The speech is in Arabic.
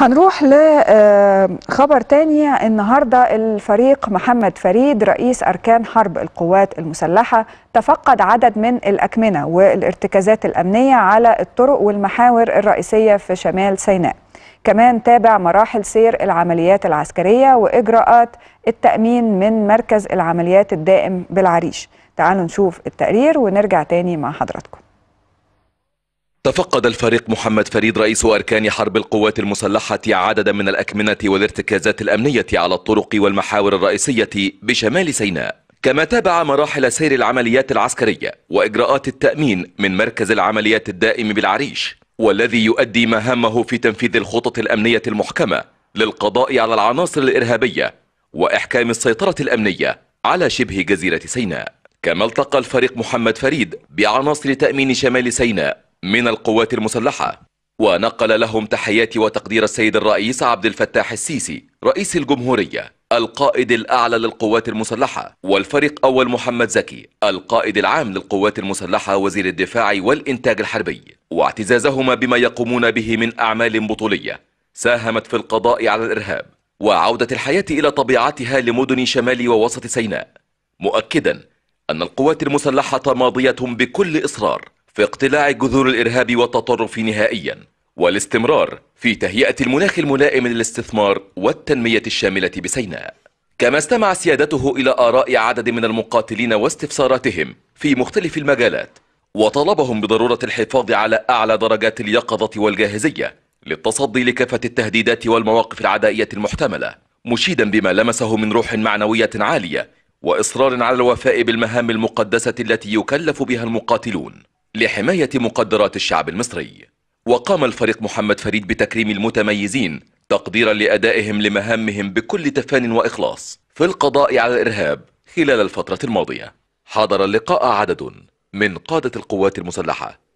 هنروح لخبر آه، تاني النهاردة الفريق محمد فريد رئيس أركان حرب القوات المسلحة تفقد عدد من الأكمنة والارتكازات الأمنية على الطرق والمحاور الرئيسية في شمال سيناء كمان تابع مراحل سير العمليات العسكرية وإجراءات التأمين من مركز العمليات الدائم بالعريش تعالوا نشوف التقرير ونرجع تاني مع حضراتكم تفقد الفريق محمد فريد رئيس أركان حرب القوات المسلحة عددا من الأكمنة والارتكازات الأمنية على الطرق والمحاور الرئيسية بشمال سيناء كما تابع مراحل سير العمليات العسكرية وإجراءات التأمين من مركز العمليات الدائم بالعريش والذي يؤدي مهامه في تنفيذ الخطط الأمنية المحكمة للقضاء على العناصر الإرهابية وإحكام السيطرة الأمنية على شبه جزيرة سيناء كما التقى الفريق محمد فريد بعناصر تأمين شمال سيناء من القوات المسلحة ونقل لهم تحياتي وتقدير السيد الرئيس عبد الفتاح السيسي رئيس الجمهورية القائد الأعلى للقوات المسلحة والفريق أول محمد زكي القائد العام للقوات المسلحة وزير الدفاع والإنتاج الحربي واعتزازهما بما يقومون به من أعمال بطولية ساهمت في القضاء على الإرهاب وعودة الحياة إلى طبيعتها لمدن شمال ووسط سيناء مؤكدا أن القوات المسلحة ماضية بكل إصرار في اقتلاع جذور الإرهاب والتطرف نهائيا والاستمرار في تهيئة المناخ الملائم للاستثمار والتنمية الشاملة بسيناء كما استمع سيادته إلى آراء عدد من المقاتلين واستفساراتهم في مختلف المجالات وطلبهم بضرورة الحفاظ على أعلى درجات اليقظة والجاهزية للتصدي لكافة التهديدات والمواقف العدائية المحتملة مشيدا بما لمسه من روح معنوية عالية وإصرار على الوفاء بالمهام المقدسة التي يكلف بها المقاتلون لحماية مقدرات الشعب المصري وقام الفريق محمد فريد بتكريم المتميزين تقديرا لأدائهم لمهامهم بكل تفان وإخلاص في القضاء على الإرهاب خلال الفترة الماضية حضر اللقاء عدد من قادة القوات المسلحة